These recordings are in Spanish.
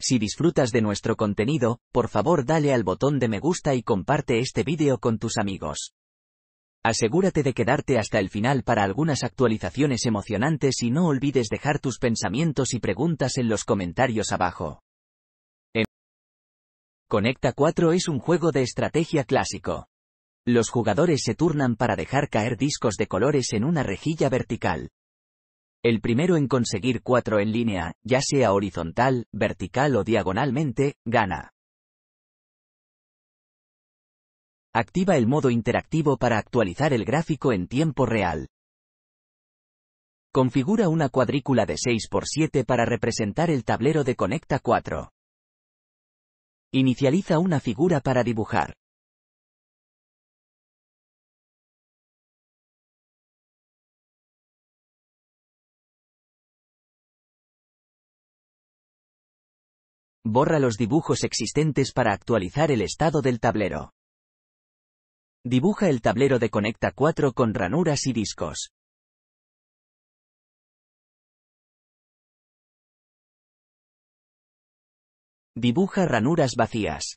Si disfrutas de nuestro contenido, por favor dale al botón de me gusta y comparte este vídeo con tus amigos. Asegúrate de quedarte hasta el final para algunas actualizaciones emocionantes y no olvides dejar tus pensamientos y preguntas en los comentarios abajo. Conecta 4 es un juego de estrategia clásico. Los jugadores se turnan para dejar caer discos de colores en una rejilla vertical. El primero en conseguir cuatro en línea, ya sea horizontal, vertical o diagonalmente, gana. Activa el modo interactivo para actualizar el gráfico en tiempo real. Configura una cuadrícula de 6x7 para representar el tablero de Conecta 4. Inicializa una figura para dibujar. Borra los dibujos existentes para actualizar el estado del tablero. Dibuja el tablero de Conecta 4 con ranuras y discos. Dibuja ranuras vacías.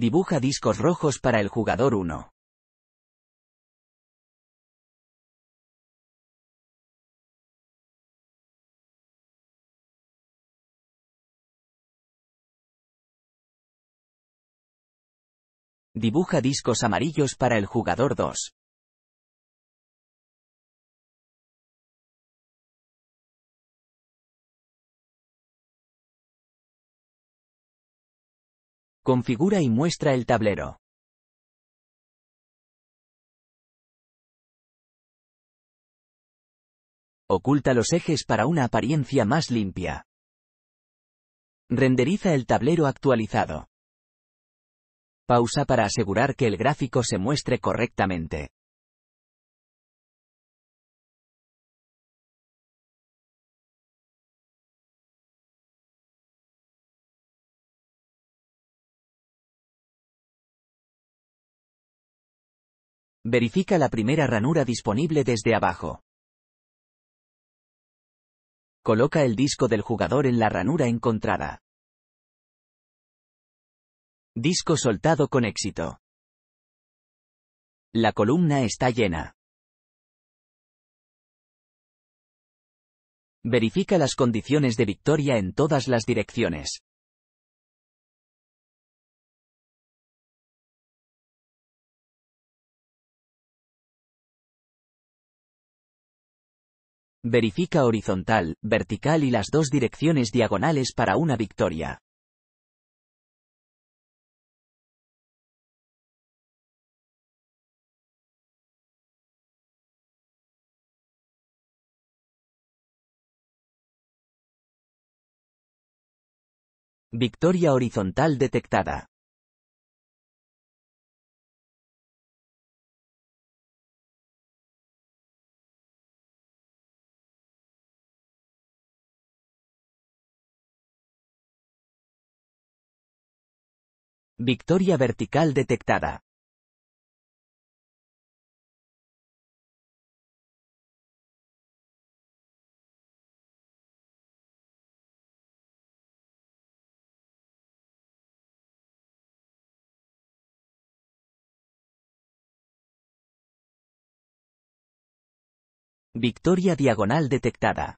Dibuja discos rojos para el jugador 1. Dibuja discos amarillos para el jugador 2. Configura y muestra el tablero. Oculta los ejes para una apariencia más limpia. Renderiza el tablero actualizado. Pausa para asegurar que el gráfico se muestre correctamente. Verifica la primera ranura disponible desde abajo. Coloca el disco del jugador en la ranura encontrada. Disco soltado con éxito. La columna está llena. Verifica las condiciones de victoria en todas las direcciones. Verifica horizontal, vertical y las dos direcciones diagonales para una victoria. Victoria horizontal detectada. Victoria vertical detectada. Victoria diagonal detectada.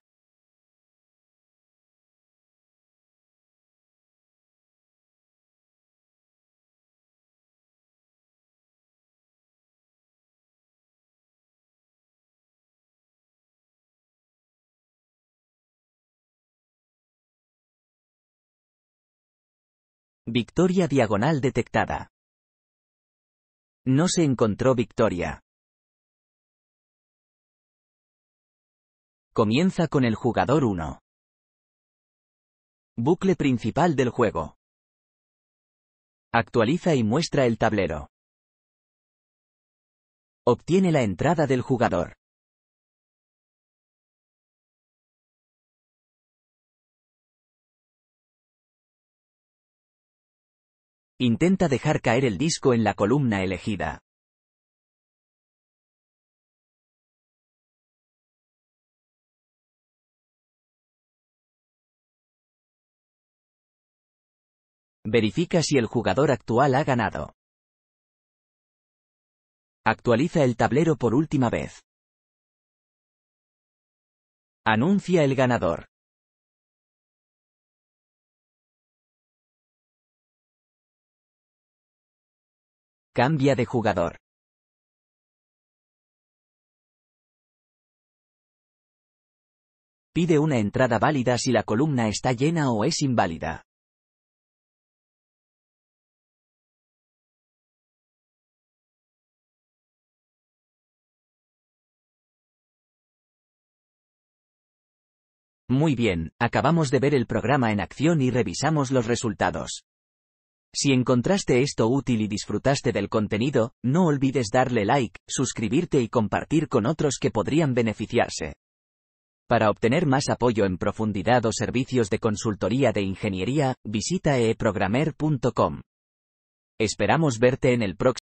Victoria diagonal detectada. No se encontró victoria. Comienza con el jugador 1. Bucle principal del juego. Actualiza y muestra el tablero. Obtiene la entrada del jugador. Intenta dejar caer el disco en la columna elegida. Verifica si el jugador actual ha ganado. Actualiza el tablero por última vez. Anuncia el ganador. Cambia de jugador. Pide una entrada válida si la columna está llena o es inválida. Muy bien, acabamos de ver el programa en acción y revisamos los resultados. Si encontraste esto útil y disfrutaste del contenido, no olvides darle like, suscribirte y compartir con otros que podrían beneficiarse. Para obtener más apoyo en profundidad o servicios de consultoría de ingeniería, visita eprogramer.com. Esperamos verte en el próximo